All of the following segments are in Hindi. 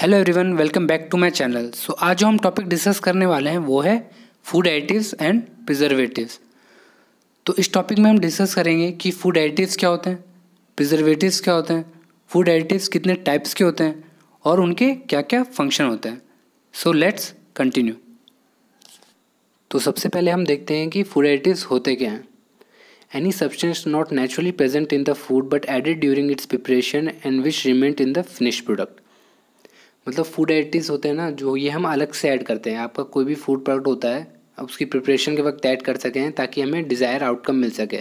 Hello everyone welcome back to my channel so आज जो हम टॉपिक डिस्कस करने वाले हैं वो है फूड एडिटिव्स एंड प्रिजर्वेटिव्स तो इस टॉपिक में हम डिस्कस करेंगे कि फूड एडिटिव्स क्या होते हैं प्रिजर्वेटिव्स क्या होते हैं फूड एडिटिव्स कितने टाइप्स के होते हैं और उनके क्या क्या फंक्शन होते हैं सो लेट्स कंटिन्यू तो सबसे पहले हम देखते हैं कि फूड एडिटिव्स होते क्या हैं any substance not naturally present in the food but added during its preparation and which remained in the finish product मतलब फूड एडिटिव्स होते हैं ना जो ये हम अलग से ऐड करते हैं आपका कोई भी फूड प्रोडक्ट होता है आप उसकी प्रिपरेशन के वक्त ऐड कर सकें ताकि हमें डिज़ायर आउटकम मिल सके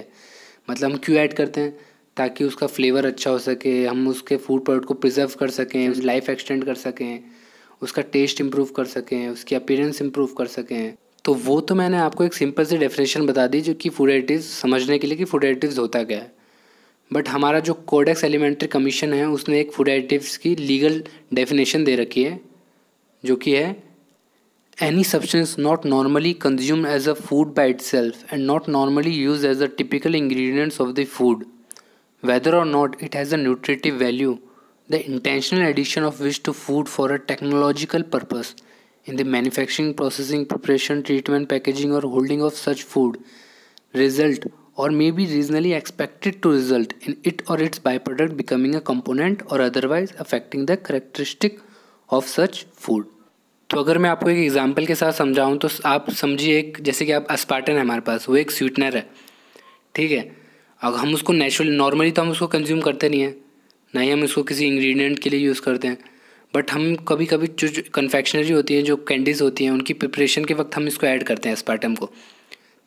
मतलब हम क्यों ऐड करते हैं ताकि उसका फ्लेवर अच्छा हो सके हम उसके फूड प्रोडक्ट को प्रिजर्व कर सकें लाइफ एक्सटेंड कर सकें उसका टेस्ट इम्प्रूव कर सकें उसकी अपीरेंस इम्प्रूव कर सकें तो वो तो मैंने आपको एक सिंपल सी डेफिनेशन बता दी जो कि फूड एडिटिव समझने के लिए कि फूड एडिटिव होता क्या है बट हमारा जो कोडेक्स एलिमेंट्री कमीशन है उसने एक फूड एडिटिव्स की लीगल डेफिनेशन दे रखी है जो कि है any substance not normally consume as a food by itself and not normally use as a typical ingredients of the food whether or not it has a nutritive value the intentional addition of which to food for a technological purpose in the manufacturing processing preparation treatment packaging or holding of such food result or may be reasonably expected to result in it or its byproduct becoming a component or otherwise affecting the characteristic of such food. तो अगर मैं आपको एक एग्जाम्पल के साथ समझाऊँ तो आप समझिए एक जैसे कि आप अस्पार्टन है हमारे पास वो एक स्वीटनर है ठीक है अगर हम उसको नेचुरल नॉर्मली तो हम उसको कंज्यूम करते नहीं हैं ना ही हम उसको किसी इंग्रेडिएंट के लिए यूज़ करते हैं बट हम कभी कभी जो कन्फेक्शनरी होती हैं जो कैंडीज़ होती हैं उनकी प्रिपरेशन के वक्त हम इसको ऐड करते हैं स्पार्टम को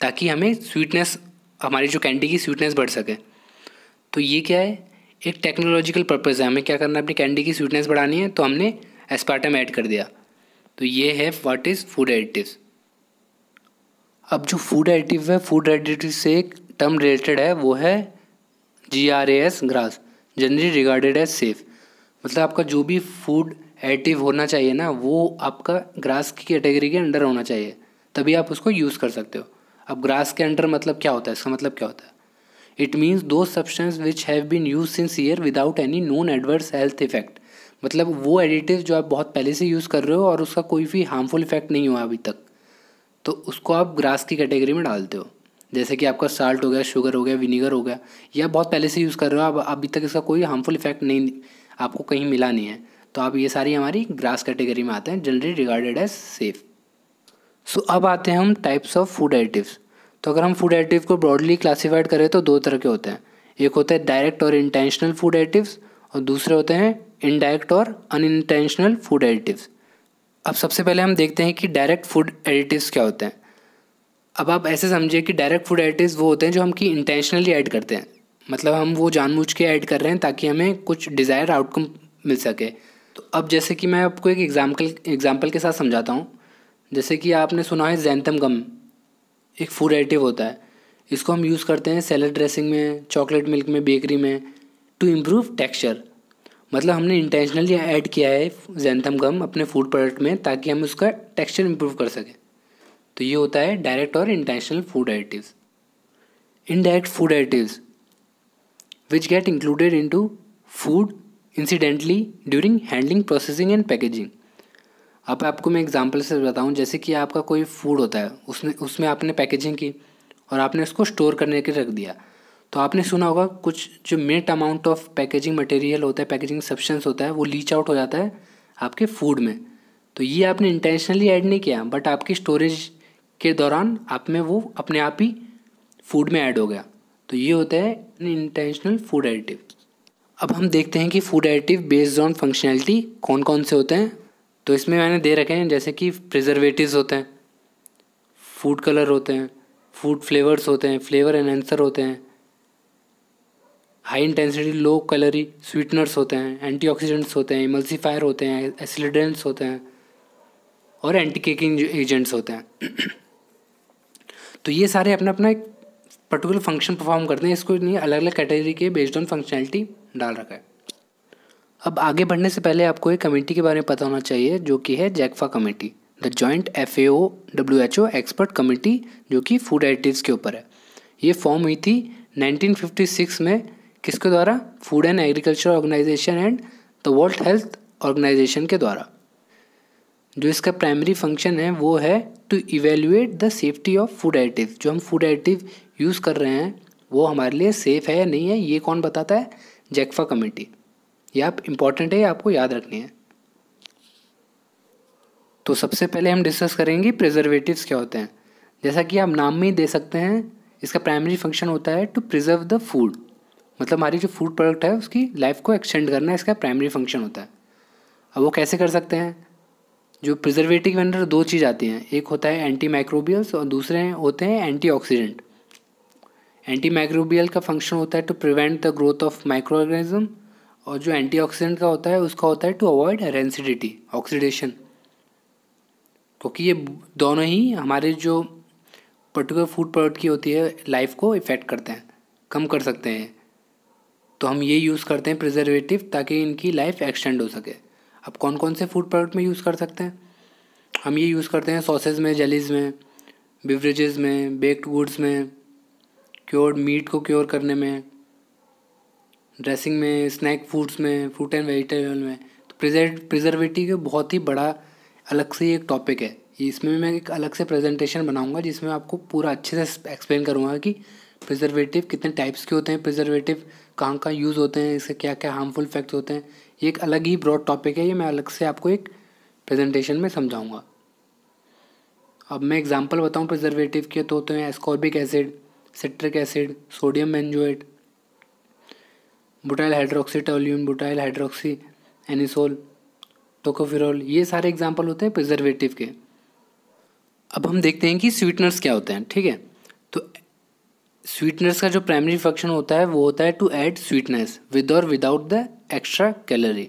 ताकि हमें स्वीटनेस हमारी जो कैंडी की स्वीटनेस बढ़ सके तो ये क्या है एक टेक्नोलॉजिकल पर्पज़ है हमें क्या करना है अपनी कैंडी की स्वीटनेस बढ़ानी है तो हमने एस्पार्टम ऐड कर दिया तो ये है व्हाट इज़ फूड एडिटिव अब जो फूड एडिटिव है फूड एडिटिव से एक टर्म रिलेटेड है वो है G R A S GRAS generally regarded as safe मतलब आपका जो भी फूड एडिटिव होना चाहिए ना वो आपका ग्रास की कैटेगरी के अंडर होना चाहिए तभी आप उसको यूज़ कर सकते हो अब ग्रास के अंडर मतलब क्या होता है इसका मतलब क्या होता है it means those substance which have been use since year without any non adverse health effect मतलब वो एडिटिव जो आप बहुत पहले से यूज़ कर रहे हो और उसका कोई भी हार्मफुल इफेक्ट नहीं हुआ अभी तक तो उसको आप ग्रास की कैटेगरी में डालते हो जैसे कि आपका साल्ट हो गया शुगर हो गया विनीगर हो गया या बहुत पहले से यूज़ कर रहे हो आप अभी तक इसका कोई हार्मफुल इफेक्ट नहीं आपको कहीं मिला नहीं है तो आप ये सारी हमारी ग्रास कैटेगरी में आते हैं generally regarded as safe so अब आते हैं हम टाइप्स ऑफ फूड एडिटिव्स तो अगर हम फूड एडिटिव को ब्रॉडली क्लासीफाइड करें तो दो तरह के होते हैं एक होता है डायरेक्ट और इंटेंशनल फूड एडिटिव्स और दूसरे होते हैं इनडायरेक्ट और अनइंटेंशनल फूड एडिटिव्स अब सबसे पहले हम देखते हैं कि डायरेक्ट फूड एडिटिव्स क्या होते हैं अब आप ऐसे समझिए कि डायरेक्ट फूड एडिटिव्स वो होते हैं जो हम कि इंटेंशनली ऐड करते हैं मतलब हम वो जानबूझ के ऐड कर रहे हैं ताकि हमें कुछ डिज़ायर आउटकम मिल सके तो अब जैसे कि मैं आपको एक एग्जाम्पल एग्जाम्पल के साथ समझाता हूँ जैसे कि आपने सुना है जैंतम एक फूड एडिटिव होता है इसको हम यूज़ करते हैं सैलड ड्रेसिंग में चॉकलेट मिल्क में बेकरी में टू इम्प्रूव टेक्सचर मतलब हमने इंटेंशनली ऐड किया है जैंथम गम अपने फूड प्रोडक्ट में ताकि हम उसका टेक्सचर इम्प्रूव कर सकें तो ये होता है डायरेक्ट और intentional food additives indirect food additives which get included into food incidentally during handling processing and packaging अब आपको मैं एग्ज़ाम्पल से बताऊँ जैसे कि आपका कोई फूड होता है उसने उसमें आपने पैकेजिंग की और आपने उसको स्टोर करने के रख दिया तो आपने सुना होगा कुछ जो minute amount of packaging material होता है पैकेजिंग सब्सटेंस होता है वो लीच आउट हो जाता है आपके फूड में तो ये आपने इंटेंशनली ऐड नहीं किया बट आपकी स्टोरेज के दौरान आप में वो अपने आप ही फूड में ऐड हो गया तो ये होता है इंटेंशनल फूड एडिटिव अब हम देखते हैं कि food additive based on functionality कौन कौन से होते हैं तो इसमें मैंने दे रखे हैं जैसे कि प्रिजर्वेटिव होते हैं फूड कलर होते हैं फूड फ्लेवर्स होते हैं फ्लेवर एनहेंसर होते हैं high intensity low calorie sweeteners होते हैं एंटीऑक्सीडेंट्स होते हैं इमल्सीफायर होते हैं एसिडेंट्स होते हैं और एंटी केकिंग एजेंट्स होते हैं तो ये सारे अपना अपना एक पर्टिकुलर फंक्शन परफॉर्म करते हैं इसको नहीं अलग अलग कैटेगरी के बेस्ड ऑन फंक्शनैलिटी डाल रखा है अब आगे बढ़ने से पहले आपको एक कमेटी के बारे में पता होना चाहिए जो कि है JECFA committee the joint F A O W H O expert committee जो कि फूड एडिटिव्स के ऊपर है ये फॉर्म हुई थी 1956 में किसके द्वारा food and agriculture organization and the world health organization के द्वारा जो इसका प्राइमरी फंक्शन है वो है to evaluate the safety of food additive जो हम फूड एडिटिव यूज़ कर रहे हैं वो हमारे लिए सेफ़ है या नहीं है ये कौन बताता है जैकफा कमेटी ये आप इम्पॉर्टेंट है आपको याद रखनी है तो सबसे पहले हम डिस्कस करेंगे प्रिजर्वेटिव्स क्या होते हैं जैसा कि आप नाम में ही दे सकते हैं इसका प्राइमरी फंक्शन होता है टू प्रिजर्व द फूड मतलब हमारी जो फूड प्रोडक्ट है उसकी लाइफ को एक्सटेंड करना इसका प्राइमरी फंक्शन होता है अब वो कैसे कर सकते हैं जो प्रिजर्वेटिव के अंदर दो चीज़ आती हैं एक होता है एंटी माइक्रोबियल्स और दूसरे होते हैं एंटी ऑक्सीडेंट एंटी माइक्रोबियल का फंक्शन होता है to prevent the growth of micro organism और जो एंटीऑक्सीडेंट का होता है उसका होता है टू अवॉइड रेंसिडिटी ऑक्सीडेशन क्योंकि ये दोनों ही हमारे जो पर्टिकुलर फूड प्रोडक्ट की होती है लाइफ को इफ़ेक्ट करते हैं कम कर सकते हैं तो हम ये यूज़ करते हैं प्रिजर्वेटिव ताकि इनकी लाइफ एक्सटेंड हो सके अब कौन कौन से फूड प्रोडक्ट में यूज़ कर सकते हैं हम ये यूज़ करते हैं सॉसेज में जेलीज में बिवरेज़ में बेक्ड गुड्स में क्योर मीट को क्योर करने में ड्रेसिंग में स्नैक फूड्स में फ्रूट एंड वेजिटेबल में तो प्रिजर्व प्रिजर्वेटिव बहुत ही बड़ा अलग से एक टॉपिक है इसमें मैं एक अलग से प्रेजेंटेशन बनाऊंगा जिसमें आपको पूरा अच्छे से एक्सप्लेन करूँगा कि प्रिजर्वेटिव कितने टाइप्स के होते हैं प्रिजर्वेटिव कहाँ कहाँ यूज़ होते हैं इससे क्या क्या हार्मफुल इफेक्ट्स होते हैं ये एक अलग ही ब्रॉड टॉपिक है ये मैं अलग से आपको एक प्रेजेंटेशन में समझाऊँगा अब मैं एग्जांपल बताऊं प्रिजर्वेटिव के तो होते हैं ascorbic acid citric acid sodium benzoate butyl hydroxy toluene butyl hydroxy anisole tocopherol ये सारे एग्जाम्पल होते हैं प्रिजर्वेटिव के अब हम देखते हैं कि स्वीटनर्स क्या होते हैं ठीक है तो स्वीटनर्स का जो प्राइमरी फंक्शन होता है वो होता है to add sweetness with or without the extra calorie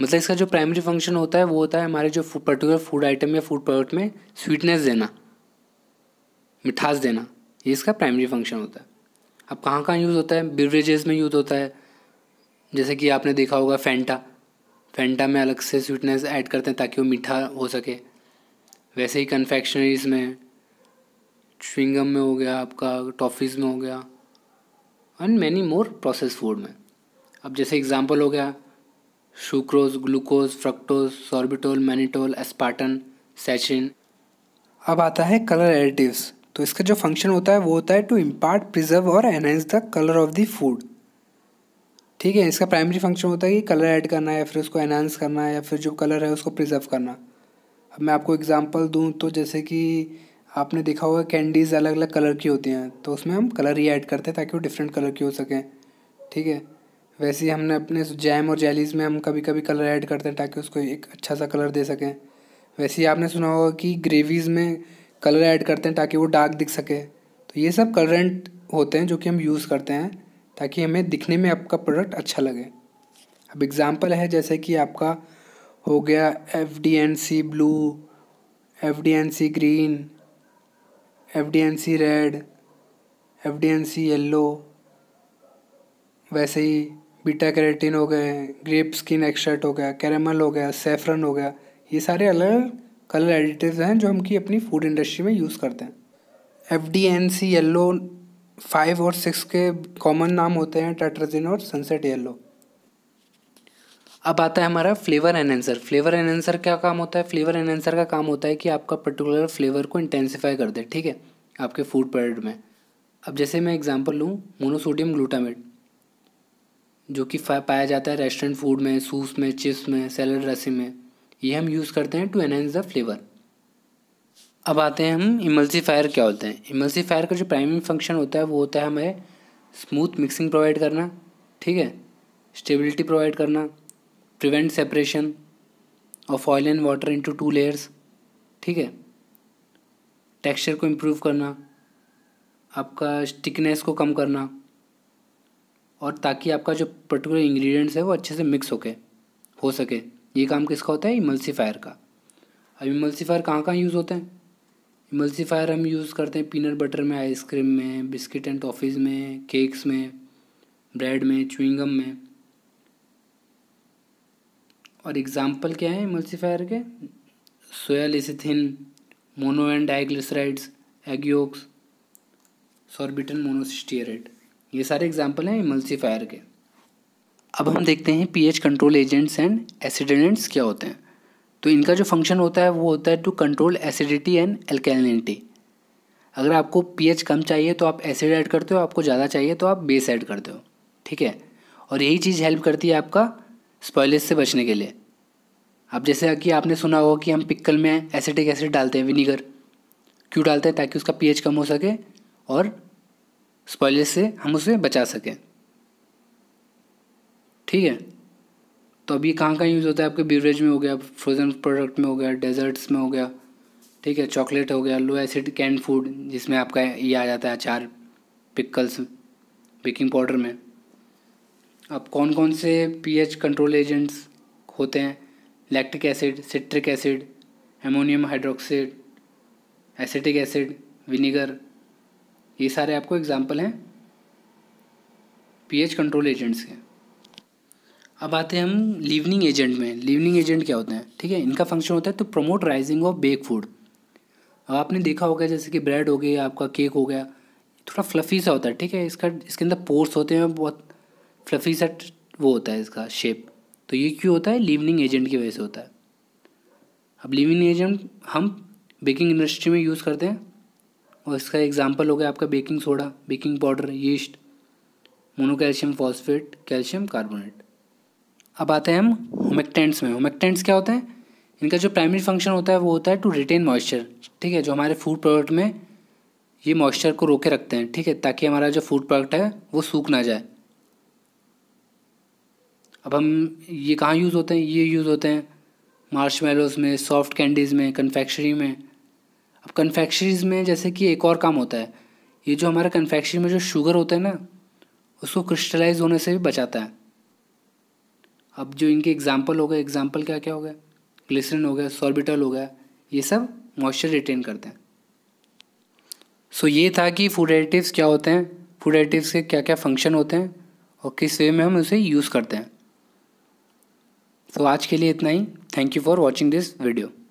मतलब इसका जो प्राइमरी फंक्शन होता है वो होता है हमारे जो पर्टिकुलर फूड आइटम या फूड प्रोडक्ट में स्वीटनेस देना मिठास देना ये इसका प्राइमरी फंक्शन होता है अब कहाँ कहाँ यूज़ होता है बिवरेजेस में यूज़ होता है जैसे कि आपने देखा होगा फेंटा फेंटा में अलग से स्वीटनेस ऐड करते हैं ताकि वो मीठा हो सके वैसे ही कन्फेक्शनरीज में चुविंगम में हो गया आपका टॉफ़ीज़ में हो गया and many more process food में अब जैसे एग्जांपल हो गया sucrose glucose fructose sorbitol mannitol aspartame सेचिन अब आता है कलर एडिटिव्स तो इसका जो फंक्शन होता है वो होता है to impart preserve or enhance the colour of the food ठीक है इसका प्राइमरी फंक्शन होता है कि कलर ऐड करना या फिर उसको एनहांस करना या फिर जो कलर है उसको प्रिजर्व करना अब मैं आपको एग्जांपल दूं तो जैसे कि आपने देखा होगा कैंडीज़ अलग अलग कलर की होती हैं तो उसमें हम कलर ही ऐड करते हैं ताकि वो डिफरेंट कलर की हो सकें ठीक है वैसे ही हमने अपने जैम और जेलीज़ में हम कभी कभी कलर ऐड करते हैं ताकि उसको एक अच्छा सा कलर दे सकें वैसे ही आपने सुना होगा कि ग्रेवीज़ में कलर ऐड करते हैं ताकि वो डार्क दिख सके तो ये सब कलरेंट होते हैं जो कि हम यूज़ करते हैं ताकि हमें दिखने में आपका प्रोडक्ट अच्छा लगे अब एग्ज़ाम्पल है जैसे कि आपका हो गया F D N C blue F D N C green F D N C red F D N C yellow वैसे ही बीटा कैरेटिन हो गए ग्रेप स्किन एक्सट्रैक्ट हो गया कैरेमल हो गया सेफ्रन हो गया ये सारे अलग अलग कलर एडिटिव हैं जो हम की अपनी फूड इंडस्ट्री में यूज़ करते हैं F D N C yellow five और सिक्स के कॉमन नाम होते हैं टर्ट्रजिन और सनसेट येलो अब आता है हमारा फ्लेवर एनहेंसर फ्लेवर एनहेंसर क्या काम होता है फ्लेवर एनहेंसर का काम होता है कि आपका पर्टिकुलर फ्लेवर को इंटेंसिफाई कर दे ठीक है आपके फूड प्रोडक्ट में अब जैसे मैं एग्जांपल लूँ मोनोसोडियम ग्लूटामेट जो कि पाया जाता है रेस्टोरेंट फूड में सूप में चिप्स में सैलड रसी में ये हम यूज़ करते हैं टू एनहेंस द फ्लेवर अब आते हैं हम इमल्सीफायर क्या होते हैं इमल्सीफायर का जो प्राइमरी फंक्शन होता है वो होता है हमें स्मूथ मिक्सिंग प्रोवाइड करना ठीक है स्टेबिलिटी प्रोवाइड करना prevent separation of oil and water into two layers ठीक है टेक्सचर को इम्प्रूव करना आपका स्टिकनेस को कम करना और ताकि आपका जो पर्टिकुलर इंग्रेडिएंट्स है वो अच्छे से मिक्स होके हो सके ये काम किसका होता है इमल्सीफायर का अब इमल्सीफायर कहाँ कहाँ यूज़ होते हैं इमल्सीफायर हम यूज़ करते हैं पीनट बटर में आइसक्रीम में बिस्किट एंड टॉफ़ीज़ में केक्स में ब्रेड में च्युइंगम में और एग्ज़ाम्पल क्या है इमल्सीफायर के soya lecithin mono and diglycerides एग्योक्स सॉर्बिटन मोनोसिस्टियरेट ये सारे एग्जाम्पल हैं इमल्सीफायर के अब हम देखते हैं pH control agents and acidulants क्या होते हैं तो इनका जो फंक्शन होता है वो होता है to control acidity and alkalinity अगर आपको पीएच कम चाहिए तो आप एसिड ऐड करते हो आपको ज़्यादा चाहिए तो आप बेस ऐड करते हो ठीक है और यही चीज़ हेल्प करती है आपका स्पॉयलेस से बचने के लिए अब जैसे कि आपने सुना होगा कि हम पिक्कल में एसिटिक एसिड डालते हैं विनीगर क्यों डालते हैं ताकि उसका पीएच कम हो सके और स्पॉयलेस से हम उसे बचा सकें ठीक है तो अभी ये कहाँ कहाँ यूज़ होता है आपके बीवरेज में हो गया फ्रोज़न प्रोडक्ट में हो गया डेजर्ट्स में हो गया ठीक है चॉकलेट हो गया लो एसिड कैन फूड जिसमें आपका ये आ जाता है अचार पिकल्स बेकिंग पाउडर में अब कौन कौन से पीएच कंट्रोल एजेंट्स होते हैं lactic acid citric acid ammonium hydroxide acetic acid vinegar ये सारे आपको एग्जाम्पल हैं पीएच कंट्रोल एजेंट्स के अब आते हैं हम लिवनिंग एजेंट में लिवनिंग एजेंट क्या होते हैं ठीक है इनका फंक्शन होता है तो promote rising of bake food अब आपने देखा होगा जैसे कि ब्रेड हो गया आपका केक हो गया थोड़ा फ्लफ़ी सा होता है ठीक है इसका इसके अंदर पोर्स होते हैं बहुत फ्लफ़ी सा वो होता है इसका शेप तो ये क्यों होता है लिवनिंग एजेंट की वजह से होता है अब लिविंग एजेंट हम बेकिंग इंडस्ट्री में यूज़ करते हैं और इसका एग्जाम्पल हो गया आपका baking soda baking powder yeast monocalcium phosphate calcium carbonate अब आते हैं हम होमेक्टेंट्स में होमेक्टेंट्स क्या होते हैं इनका जो प्राइमरी फंक्शन होता है वो होता है टू रिटेन मॉइस्चर ठीक है जो हमारे फूड प्रोडक्ट में ये मॉइस्चर को रोके रखते हैं ठीक है ताकि हमारा जो फूड प्रोडक्ट है वो सूख ना जाए अब हम ये कहाँ यूज़ होते हैं ये यूज़ होते हैं मार्श में सॉफ्ट कैंडीज़ में कन्फेक्शरी में अब कन्फेक्शरीज में जैसे कि एक और काम होता है ये जो हमारे कन्फेक्शरी में जो शुगर होता है ना उसको क्रिस्टलाइज होने से भी बचाता है अब जो इनके एग्जाम्पल हो गए एग्जाम्पल क्या क्या हो गया ग्लिसरिन हो गया सॉर्बिटल हो गया ये सब मॉइस्चर रिटेन करते हैं सो so, ये था कि फूड एडिटिव्स क्या होते हैं फूड एडिटिव्स के क्या क्या फंक्शन होते हैं और किस वे में हम उसे यूज़ करते हैं सो so, आज के लिए इतना ही thank you for watching this video